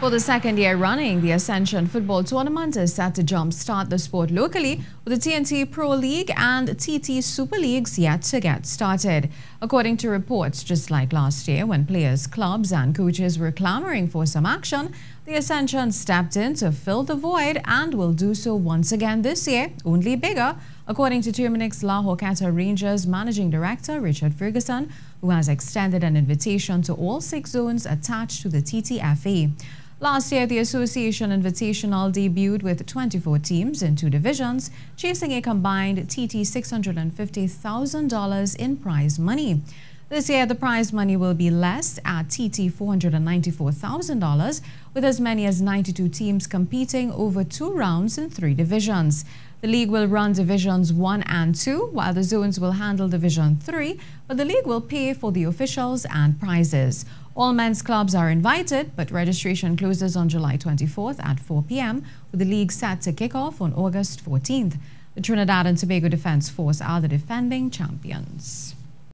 For the second year running, the Ascension Football Tournament is set to jumpstart the sport locally, with the TNT Pro League and TT Super Leagues yet to get started. According to reports, just like last year when players, clubs and coaches were clamoring for some action, the Ascension stepped in to fill the void and will do so once again this year, only bigger, According to Terminix Lahore Qatar Rangers Managing Director Richard Ferguson, who has extended an invitation to all six zones attached to the TTFA. Last year, the association invitational debuted with 24 teams in two divisions, chasing a combined TT $650,000 in prize money. This year, the prize money will be less at TT $494,000, with as many as 92 teams competing over two rounds in three divisions. The league will run Divisions 1 and 2, while the zones will handle Division 3, but the league will pay for the officials and prizes. All men's clubs are invited, but registration closes on July 24th at 4 p.m., with the league set to kick off on August 14th. The Trinidad and Tobago Defense Force are the defending champions.